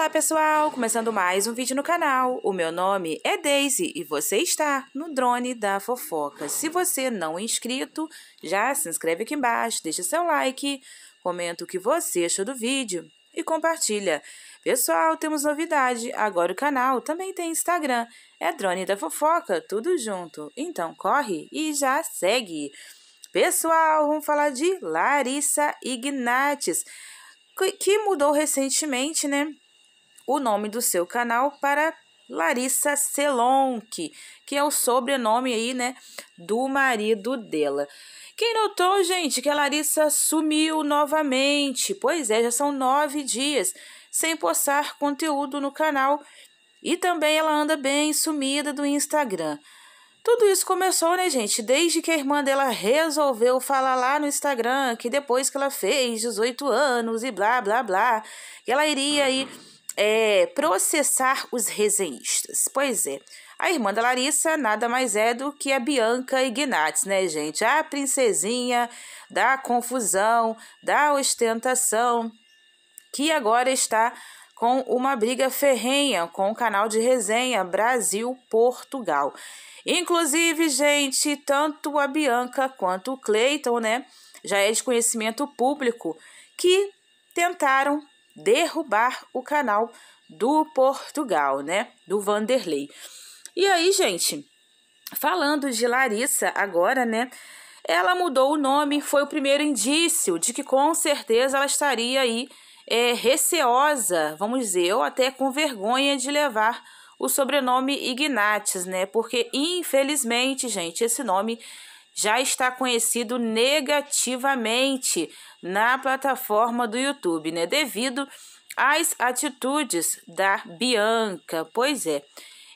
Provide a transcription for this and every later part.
Olá pessoal, começando mais um vídeo no canal. O meu nome é Daisy e você está no Drone da Fofoca. Se você não é inscrito, já se inscreve aqui embaixo, deixa seu like, comenta o que você achou do vídeo e compartilha. Pessoal, temos novidade, agora o canal também tem Instagram, é Drone da Fofoca, tudo junto. Então corre e já segue. Pessoal, vamos falar de Larissa Ignates, que mudou recentemente, né? o nome do seu canal para Larissa Selonck, que é o sobrenome aí, né, do marido dela. Quem notou, gente, que a Larissa sumiu novamente? Pois é, já são nove dias sem postar conteúdo no canal e também ela anda bem sumida do Instagram. Tudo isso começou, né, gente? Desde que a irmã dela resolveu falar lá no Instagram que depois que ela fez 18 anos e blá blá blá, que ela iria aí é, processar os resenhistas. Pois é, a irmã da Larissa nada mais é do que a Bianca Ignatz, né, gente? A princesinha da confusão, da ostentação, que agora está com uma briga ferrenha com o canal de resenha Brasil-Portugal. Inclusive, gente, tanto a Bianca quanto o Cleiton, né, já é de conhecimento público, que tentaram derrubar o canal do Portugal, né? Do Vanderlei. E aí, gente, falando de Larissa agora, né? Ela mudou o nome, foi o primeiro indício de que com certeza ela estaria aí é, receosa, vamos dizer, ou até com vergonha de levar o sobrenome Ignatius, né? Porque infelizmente, gente, esse nome já está conhecido negativamente na plataforma do YouTube, né? Devido às atitudes da Bianca. Pois é.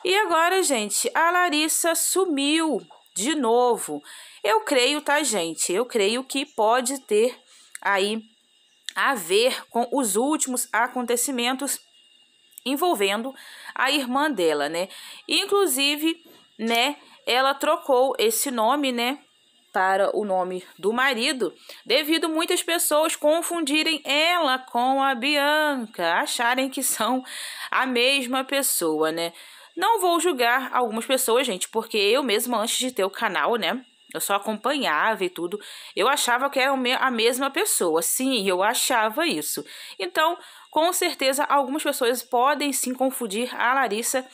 E agora, gente, a Larissa sumiu de novo. Eu creio, tá, gente? Eu creio que pode ter aí a ver com os últimos acontecimentos envolvendo a irmã dela, né? Inclusive, né, ela trocou esse nome, né, para o nome do marido, devido muitas pessoas confundirem ela com a Bianca, acharem que são a mesma pessoa, né? Não vou julgar algumas pessoas, gente, porque eu mesma antes de ter o canal, né? Eu só acompanhava e tudo. Eu achava que era a mesma pessoa. Sim, eu achava isso. Então, com certeza, algumas pessoas podem sim confundir a Larissa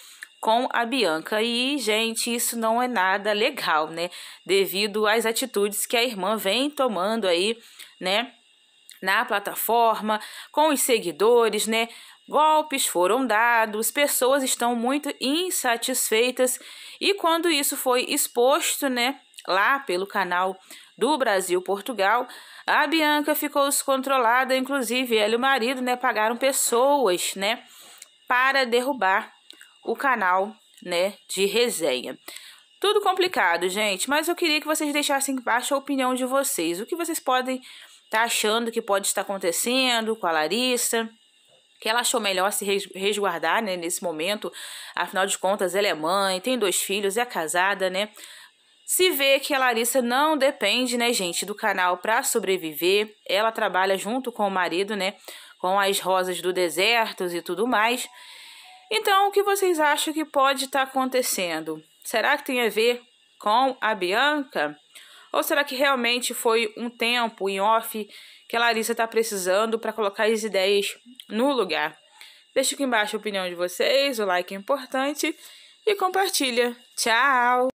com a Bianca. E, gente, isso não é nada legal, né? Devido às atitudes que a irmã vem tomando aí, né? Na plataforma, com os seguidores, né? Golpes foram dados, pessoas estão muito insatisfeitas e quando isso foi exposto, né, lá pelo canal do Brasil Portugal, a Bianca ficou descontrolada, inclusive ela e o marido, né, pagaram pessoas, né, para derrubar o canal, né, de resenha. Tudo complicado, gente, mas eu queria que vocês deixassem embaixo a opinião de vocês. O que vocês podem estar tá achando que pode estar acontecendo com a Larissa? que ela achou melhor se resguardar né, nesse momento. Afinal de contas, ela é mãe, tem dois filhos, é casada, né? Se vê que a Larissa não depende, né, gente, do canal para sobreviver. Ela trabalha junto com o marido, né, com as rosas do deserto e tudo mais. Então, o que vocês acham que pode estar tá acontecendo? Será que tem a ver com a Bianca? Ou será que realmente foi um tempo em off que a Larissa está precisando para colocar as ideias no lugar? Deixa aqui embaixo a opinião de vocês, o like é importante e compartilha. Tchau!